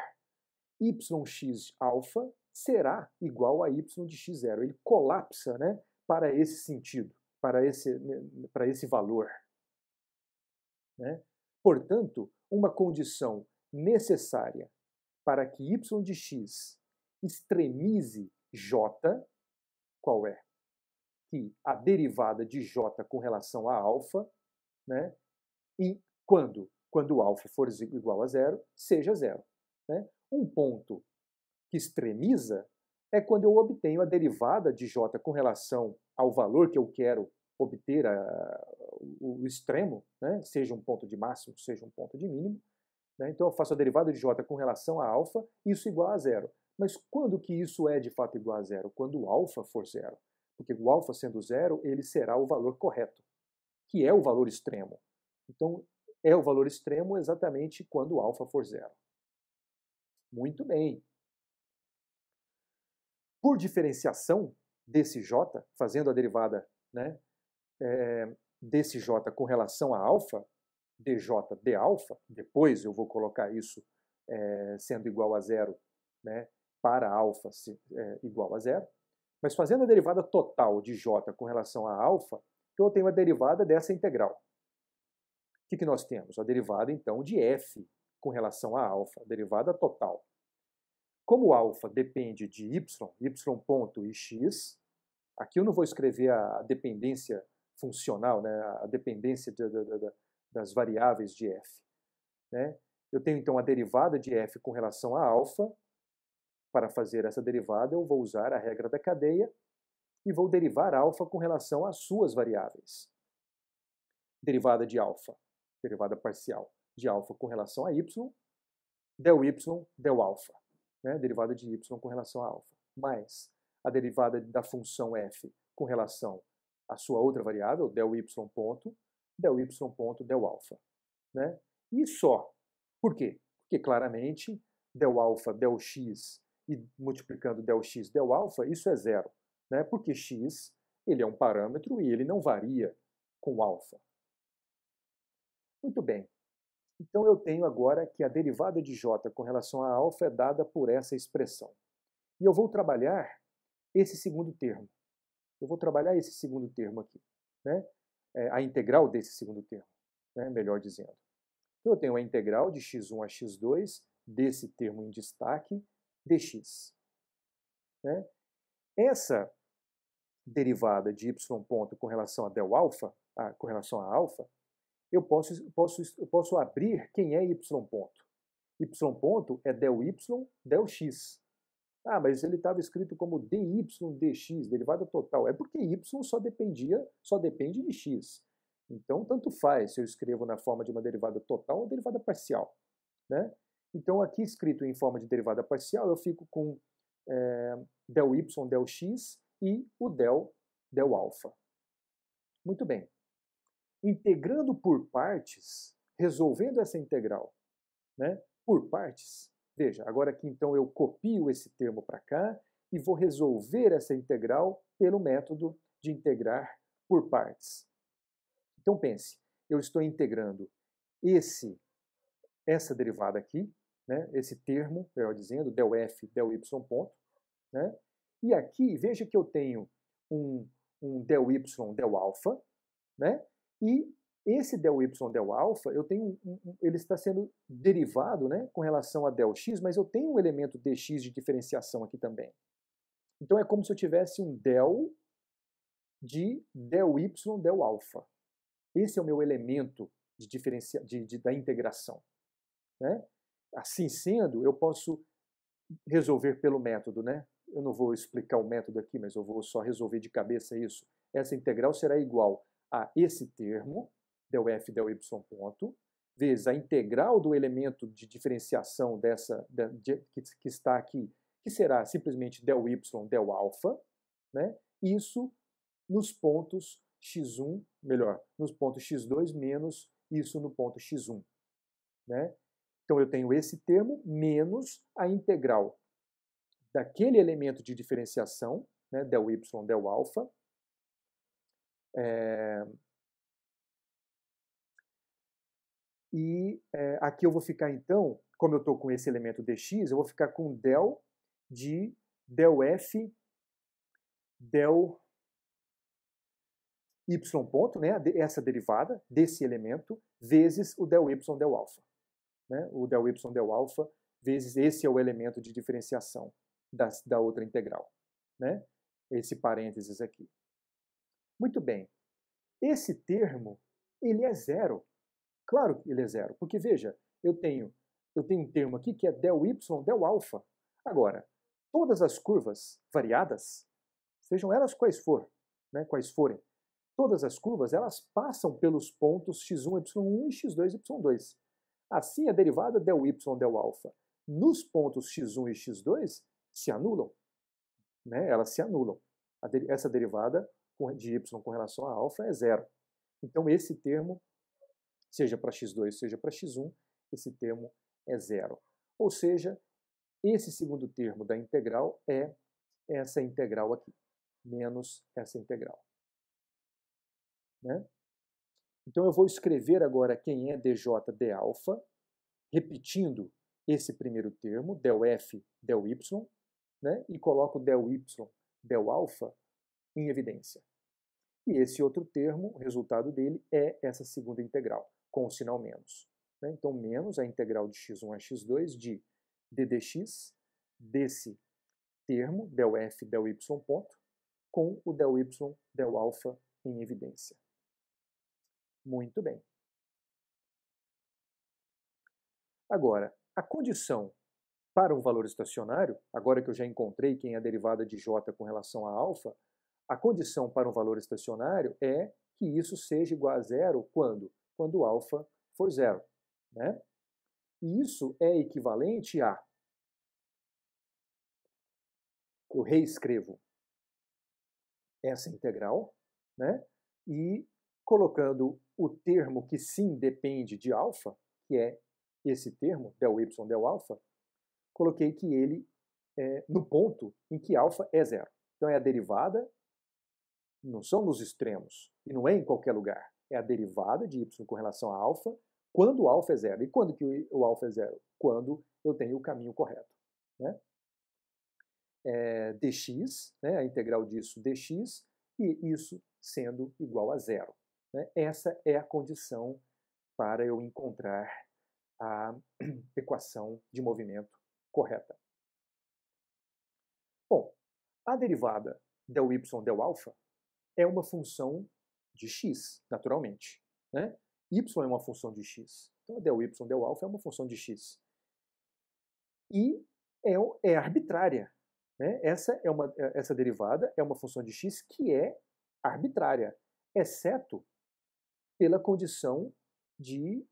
yx-alfa será igual a y de x0. Ele colapsa né, para esse sentido, para esse, para esse valor. Né? Portanto, uma condição necessária para que y de x extremize j, qual é? que a derivada de J com relação a alfa, né, e quando? Quando alfa for igual a zero, seja zero. Né? Um ponto que extremiza é quando eu obtenho a derivada de J com relação ao valor que eu quero obter, a, o, extremo, né? seja um ponto de máximo, seja um ponto de mínimo. Né? Então eu faço a derivada de J com relação a alfa, isso igual a zero. Mas quando que isso é de fato igual a zero? Quando alfa for zero porque o alfa sendo zero, ele será o valor correto, que é o valor extremo. Então, é o valor extremo exatamente quando o alfa for zero. Muito bem. Por diferenciação desse j, fazendo a derivada né, é, desse j com relação a alfa, dj d alfa, depois eu vou colocar isso é, sendo igual a zero né, para alfa é, igual a zero, mas fazendo a derivada total de J com relação a alfa, então eu tenho a derivada dessa integral. O que, que nós temos? A derivada, então, de f com relação a alfa, derivada total. Como alfa depende de y, y ponto e x, aqui eu não vou escrever a dependência funcional, né, a dependência de, de, de, das variáveis de f. Né? Eu tenho, então, a derivada de f com relação a alfa, para fazer essa derivada, eu vou usar a regra da cadeia e vou derivar alfa com relação às suas variáveis. Derivada de alfa, derivada parcial de alfa com relação a y, del y, del alfa. Né? Derivada de y com relação a alfa. Mais a derivada da função f com relação à sua outra variável, del y ponto, del y ponto, del alfa. Né? E só. Por quê? Porque claramente del alfa, del x e multiplicando x del alfa, isso é zero, né? porque x ele é um parâmetro e ele não varia com alfa. Muito bem. Então eu tenho agora que a derivada de j com relação a alfa é dada por essa expressão. E eu vou trabalhar esse segundo termo. Eu vou trabalhar esse segundo termo aqui, né? É, a integral desse segundo termo, né? melhor dizendo. Eu tenho a integral de x1 a x2 desse termo em destaque dx. Né? Essa derivada de y ponto com relação a del alfa, a, com relação a alfa, eu posso, posso, eu posso abrir quem é y ponto. y ponto é del y, del x. Ah, mas ele estava escrito como dy dx, derivada total. É porque y só dependia, só depende de x. Então, tanto faz se eu escrevo na forma de uma derivada total ou derivada parcial. Né? Então, aqui escrito em forma de derivada parcial, eu fico com é, del y, del x e o del, del alfa. Muito bem. Integrando por partes, resolvendo essa integral né, por partes, veja, agora aqui então eu copio esse termo para cá e vou resolver essa integral pelo método de integrar por partes. Então pense, eu estou integrando esse, essa derivada aqui, né, esse termo, melhor dizendo, del f, del y ponto. Né, e aqui, veja que eu tenho um, um del y, del alfa, né, e esse del y, del alfa, eu tenho, um, um, ele está sendo derivado né, com relação a del x, mas eu tenho um elemento dx de diferenciação aqui também. Então é como se eu tivesse um del de del y, del alfa. Esse é o meu elemento de diferencia, de, de, da integração. Né? assim sendo, eu posso resolver pelo método, né? Eu não vou explicar o método aqui, mas eu vou só resolver de cabeça isso. Essa integral será igual a esse termo, del f del y ponto, vezes a integral do elemento de diferenciação dessa de, de, que, que, está aqui, que será simplesmente del y del alfa, né? Isso nos pontos x1, melhor, nos pontos x2 menos isso no ponto x1, né? Então eu tenho esse termo menos a integral daquele elemento de diferenciação, né, del y, del alfa, é... E é, aqui eu vou ficar, então, como eu estou com esse elemento dx, eu vou ficar com del de del f del y ponto, né, essa derivada desse elemento, vezes o del y del alfa né, o del y del alfa, vezes esse é o elemento de diferenciação da, da outra integral, né? esse parênteses aqui. Muito bem, esse termo ele é zero. Claro que ele é zero, porque veja, eu tenho, eu tenho um termo aqui que é del y del alfa. Agora, todas as curvas variadas, sejam elas quais for, né, quais forem, todas as curvas elas passam pelos pontos x1, y1 e x2, y2. Assim, a derivada del y del alfa nos pontos x1 e x2 se anulam. Né? Elas se anulam. Essa derivada de y com relação a alfa é zero. Então, esse termo, seja para x2, seja para x1, esse termo é zero. Ou seja, esse segundo termo da integral é essa integral aqui, menos essa integral. Né? Então eu vou escrever agora quem é dj de alfa, repetindo esse primeiro termo, del f, del y, né? e coloco del y, del alfa em evidência. E esse outro termo, o resultado dele é essa segunda integral, com o sinal menos. Né? Então, menos é a integral de x1 a x2 de ddx desse termo, del f, del y ponto, com o del y, del alfa em evidência. Muito bem. Agora, a condição para um valor estacionário, agora que eu já encontrei quem é a derivada de J com relação a alfa, a condição para um valor estacionário é que isso seja igual a zero quando? Quando alfa for zero. Né? E isso é equivalente a. Eu reescrevo essa integral, né? e colocando o termo que sim depende de alfa, que é esse termo, del y del alfa, coloquei que ele é no ponto em que alfa é zero. Então é a derivada, não são nos extremos, e não é em qualquer lugar. É a derivada de y com relação a alfa, quando alfa é zero. E quando que o alfa é zero? Quando eu tenho o caminho correto. Né? É, dx, né, a integral disso dx, e isso sendo igual a zero. Né? Essa é a condição para eu encontrar a <clears throat> equação de movimento correta. Bom, a derivada del y del alfa é uma função de x, naturalmente. Né? y é uma função de x. Então, del y del alfa é uma função de x. E é, é arbitrária. Né? Essa, é uma, é, essa derivada é uma função de x que é arbitrária, exceto pela condição de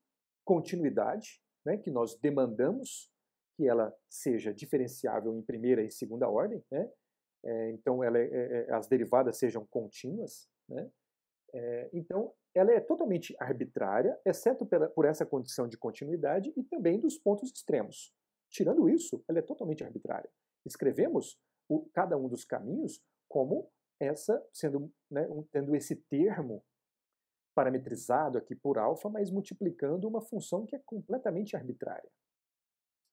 continuidade né, que nós demandamos que ela seja diferenciável em primeira e segunda ordem, né? é, então ela é, é, é as derivadas sejam contínuas. Né? É, então ela é totalmente arbitrária, exceto pela, por essa condição de continuidade e também dos pontos extremos. Tirando isso, ela é totalmente arbitrária. Escrevemos o, cada um dos caminhos como essa sendo né, um, tendo esse termo parametrizado aqui por alfa, mas multiplicando uma função que é completamente arbitrária.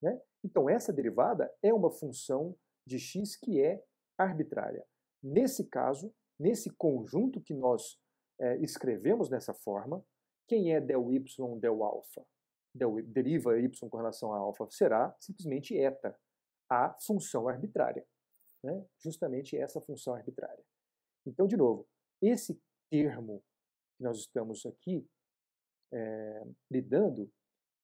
Né? Então, essa derivada é uma função de x que é arbitrária. Nesse caso, nesse conjunto que nós é, escrevemos dessa forma, quem é del y del alfa? Del, deriva y com relação a alfa será simplesmente eta, a função arbitrária. Né? Justamente essa função arbitrária. Então, de novo, esse termo que nós estamos aqui é, lidando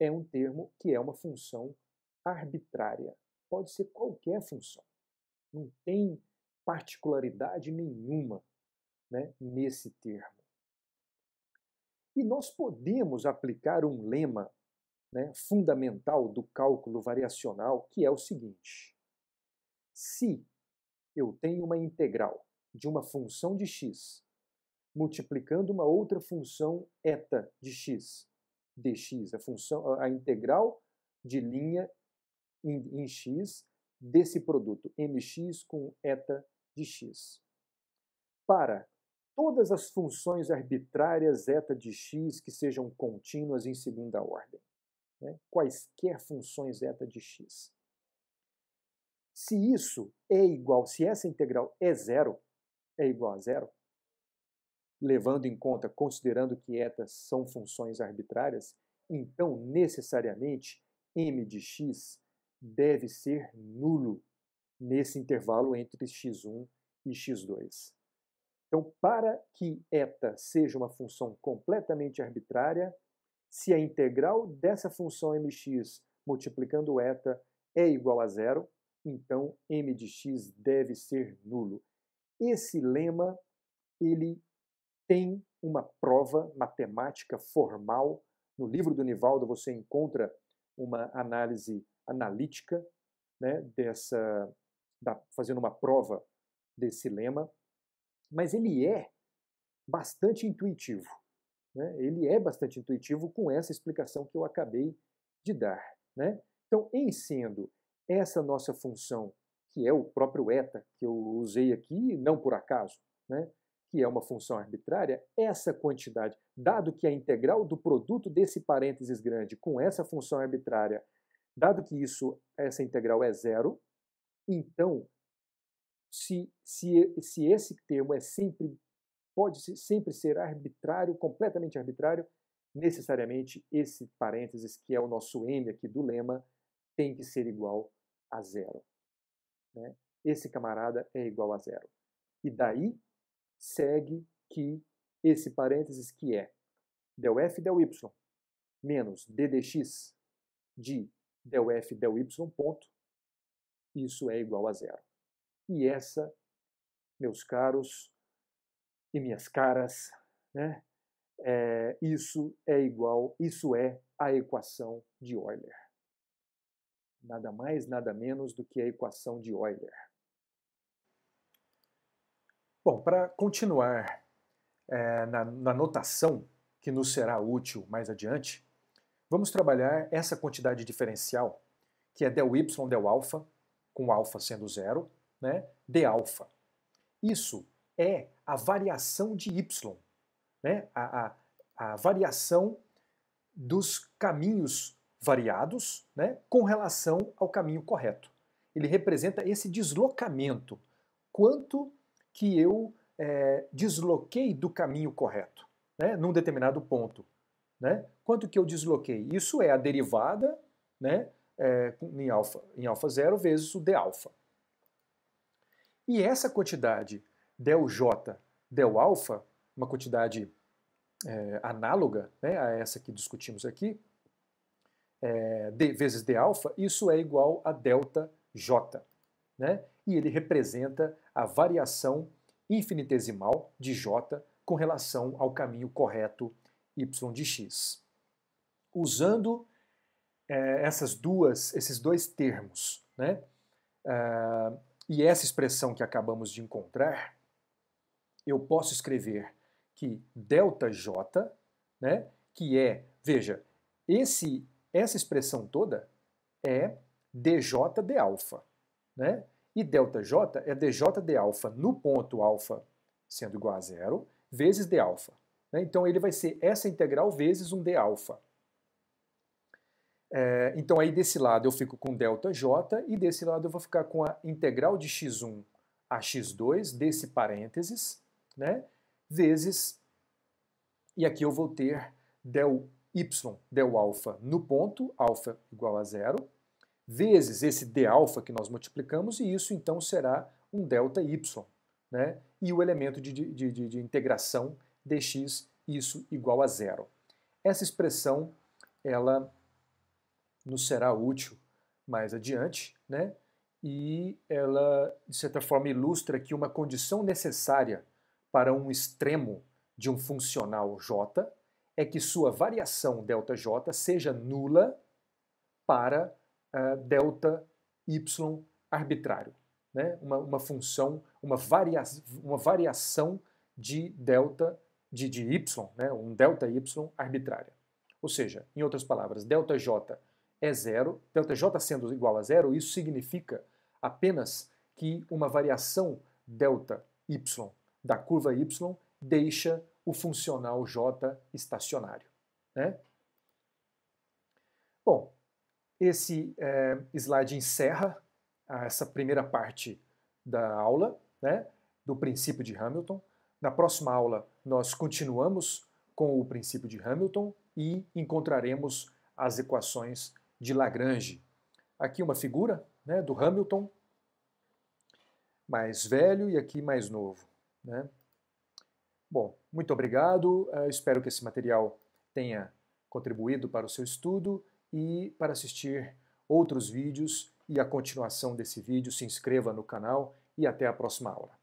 é um termo que é uma função arbitrária. Pode ser qualquer função. Não tem particularidade nenhuma né, nesse termo. E nós podemos aplicar um lema né, fundamental do cálculo variacional, que é o seguinte: se eu tenho uma integral de uma função de x multiplicando uma outra função eta de x, dx, a função a integral de linha em, em x desse produto mx com eta de x. Para todas as funções arbitrárias eta de x que sejam contínuas em segunda ordem, né? quaisquer funções eta de x. Se isso é igual, se essa integral é zero, é igual a zero, levando em conta, considerando que etas são funções arbitrárias, então necessariamente m de x deve ser nulo nesse intervalo entre x1 e x2. Então, para que eta seja uma função completamente arbitrária, se a integral dessa função mx multiplicando eta é igual a zero, então m de x deve ser nulo. Esse lema ele tem uma prova matemática formal. No livro do Nivaldo você encontra uma análise analítica né, dessa da, fazendo uma prova desse lema, mas ele é bastante intuitivo. Né? Ele é bastante intuitivo com essa explicação que eu acabei de dar. Né? Então, em sendo essa nossa função, que é o próprio eta que eu usei aqui, não por acaso, né? que é uma função arbitrária, essa quantidade, dado que a integral do produto desse parênteses grande com essa função arbitrária, dado que isso, essa integral é zero, então, se, se, se esse termo é sempre, pode sempre ser arbitrário, completamente arbitrário, necessariamente esse parênteses, que é o nosso M aqui do lema, tem que ser igual a zero. Né? Esse camarada é igual a zero. E daí segue que esse parênteses que é del f del y menos d dx de del f del y ponto, isso é igual a zero. E essa, meus caros e minhas caras, né, é, isso é igual, isso é a equação de Euler. Nada mais, nada menos do que a equação de Euler. Bom, para continuar é, na, na notação que nos será útil mais adiante, vamos trabalhar essa quantidade diferencial, que é del y del alfa, com alfa sendo zero, né, d alfa. Isso é a variação de y, né, a, a, a variação dos caminhos variados né, com relação ao caminho correto. Ele representa esse deslocamento. Quanto que eu é, desloquei do caminho correto, né, num determinado ponto. Né? Quanto que eu desloquei? Isso é a derivada né, é, em, alfa, em alfa zero vezes o d alfa. E essa quantidade del j del alfa, uma quantidade é, análoga né, a essa que discutimos aqui, é, d vezes d alfa, isso é igual a delta j. Né? e ele representa a variação infinitesimal de j com relação ao caminho correto y de x. Usando é, essas duas, esses dois termos, né? Uh, e essa expressão que acabamos de encontrar, eu posso escrever que ΔJ, né, que é, veja, esse, essa expressão toda é dj de alfa. Né? E ΔJ é dj de alfa no ponto alfa sendo igual a zero, vezes d alfa. Né? Então ele vai ser essa integral vezes um d alfa. É, então aí desse lado eu fico com ΔJ e desse lado eu vou ficar com a integral de x1 a x2 desse parênteses, né, vezes, e aqui eu vou ter del y, del alfa no ponto, alfa igual a zero, vezes esse dα que nós multiplicamos, e isso então será um ΔY. Né? E o elemento de, de, de, de integração dx, isso igual a zero. Essa expressão ela nos será útil mais adiante, né? e ela, de certa forma, ilustra que uma condição necessária para um extremo de um funcional j é que sua variação ΔJ seja nula para delta y arbitrário. Né? Uma, uma função, uma, varia uma variação de delta, de, de y, né? um delta y arbitrária. Ou seja, em outras palavras, delta j é zero, delta j sendo igual a zero, isso significa apenas que uma variação delta y da curva y deixa o funcional j estacionário. Né? Bom, esse é, slide encerra ah, essa primeira parte da aula, né, do princípio de Hamilton. Na próxima aula, nós continuamos com o princípio de Hamilton e encontraremos as equações de Lagrange. Aqui uma figura né, do Hamilton, mais velho e aqui mais novo. Né? Bom, muito obrigado. Uh, espero que esse material tenha contribuído para o seu estudo e para assistir outros vídeos e a continuação desse vídeo, se inscreva no canal e até a próxima aula.